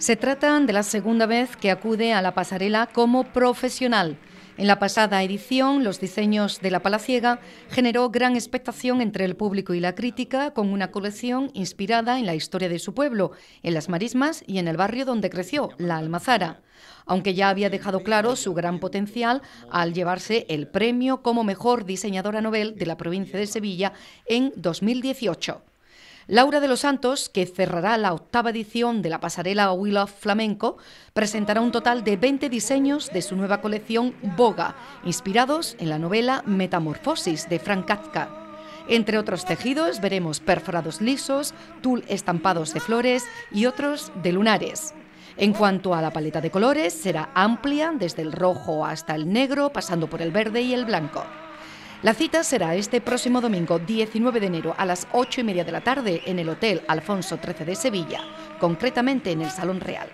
Se trata de la segunda vez que acude a la pasarela como profesional. En la pasada edición, los diseños de la Palaciega generó gran expectación entre el público y la crítica con una colección inspirada en la historia de su pueblo, en las marismas y en el barrio donde creció, la Almazara. Aunque ya había dejado claro su gran potencial al llevarse el premio como mejor diseñadora novel de la provincia de Sevilla en 2018. Laura de los Santos, que cerrará la octava edición de la pasarela Will of Flamenco, presentará un total de 20 diseños de su nueva colección Boga, inspirados en la novela Metamorfosis de Frank Kafka. Entre otros tejidos veremos perforados lisos, tul estampados de flores y otros de lunares. En cuanto a la paleta de colores, será amplia desde el rojo hasta el negro, pasando por el verde y el blanco. La cita será este próximo domingo 19 de enero a las 8 y media de la tarde en el Hotel Alfonso XIII de Sevilla, concretamente en el Salón Real.